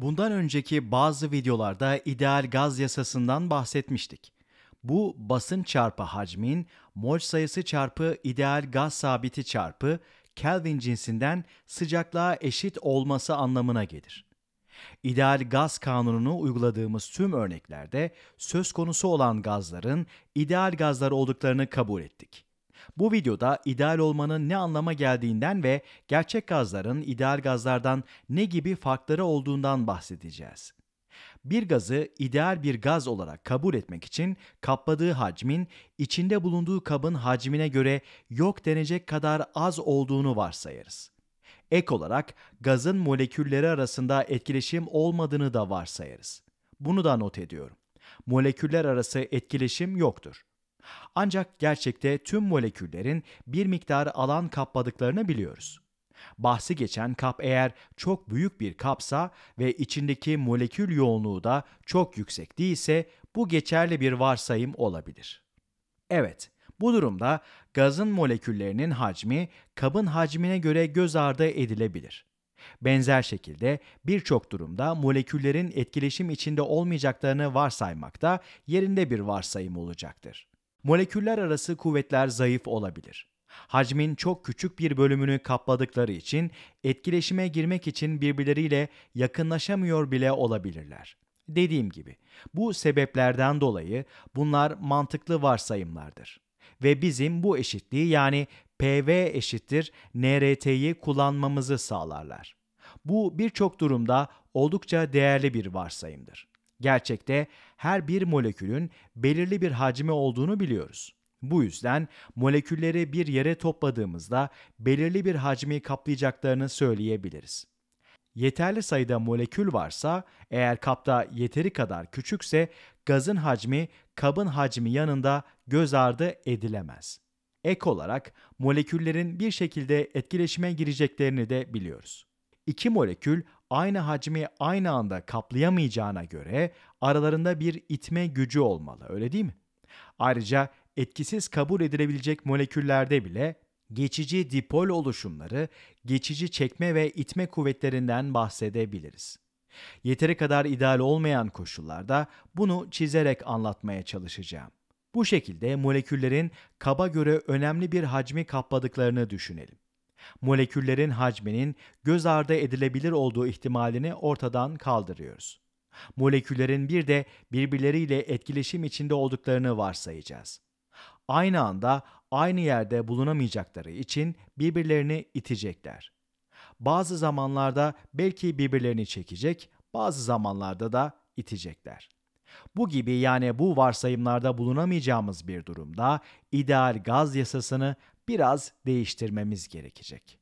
Bundan önceki bazı videolarda ideal gaz yasasından bahsetmiştik. Bu basın çarpı hacmin, mol sayısı çarpı ideal gaz sabiti çarpı Kelvin cinsinden sıcaklığa eşit olması anlamına gelir. İdeal gaz kanununu uyguladığımız tüm örneklerde söz konusu olan gazların ideal gazlar olduklarını kabul ettik. Bu videoda ideal olmanın ne anlama geldiğinden ve gerçek gazların ideal gazlardan ne gibi farkları olduğundan bahsedeceğiz. Bir gazı ideal bir gaz olarak kabul etmek için kapladığı hacmin içinde bulunduğu kabın hacmine göre yok denecek kadar az olduğunu varsayarız. Ek olarak gazın molekülleri arasında etkileşim olmadığını da varsayarız. Bunu da not ediyorum. Moleküller arası etkileşim yoktur. Ancak gerçekte tüm moleküllerin bir miktar alan kapladıklarını biliyoruz. Bahsi geçen kap eğer çok büyük bir kapsa ve içindeki molekül yoğunluğu da çok yüksek değilse bu geçerli bir varsayım olabilir. Evet, bu durumda gazın moleküllerinin hacmi kabın hacmine göre göz ardı edilebilir. Benzer şekilde birçok durumda moleküllerin etkileşim içinde olmayacaklarını varsaymak da yerinde bir varsayım olacaktır. Moleküller arası kuvvetler zayıf olabilir. Hacmin çok küçük bir bölümünü kapladıkları için etkileşime girmek için birbirleriyle yakınlaşamıyor bile olabilirler. Dediğim gibi bu sebeplerden dolayı bunlar mantıklı varsayımlardır. Ve bizim bu eşitliği yani PV eşittir NRT'yi kullanmamızı sağlarlar. Bu birçok durumda oldukça değerli bir varsayımdır. Gerçekte her bir molekülün belirli bir hacmi olduğunu biliyoruz. Bu yüzden molekülleri bir yere topladığımızda belirli bir hacmi kaplayacaklarını söyleyebiliriz. Yeterli sayıda molekül varsa, eğer kapta yeteri kadar küçükse gazın hacmi kabın hacmi yanında göz ardı edilemez. Ek olarak moleküllerin bir şekilde etkileşime gireceklerini de biliyoruz. İki molekül aynı hacmi aynı anda kaplayamayacağına göre aralarında bir itme gücü olmalı, öyle değil mi? Ayrıca etkisiz kabul edilebilecek moleküllerde bile geçici dipol oluşumları, geçici çekme ve itme kuvvetlerinden bahsedebiliriz. Yeteri kadar ideal olmayan koşullarda bunu çizerek anlatmaya çalışacağım. Bu şekilde moleküllerin kaba göre önemli bir hacmi kapladıklarını düşünelim moleküllerin hacminin göz ardı edilebilir olduğu ihtimalini ortadan kaldırıyoruz. Moleküllerin bir de birbirleriyle etkileşim içinde olduklarını varsayacağız. Aynı anda aynı yerde bulunamayacakları için birbirlerini itecekler. Bazı zamanlarda belki birbirlerini çekecek, bazı zamanlarda da itecekler. Bu gibi yani bu varsayımlarda bulunamayacağımız bir durumda ideal gaz yasasını biraz değiştirmemiz gerekecek.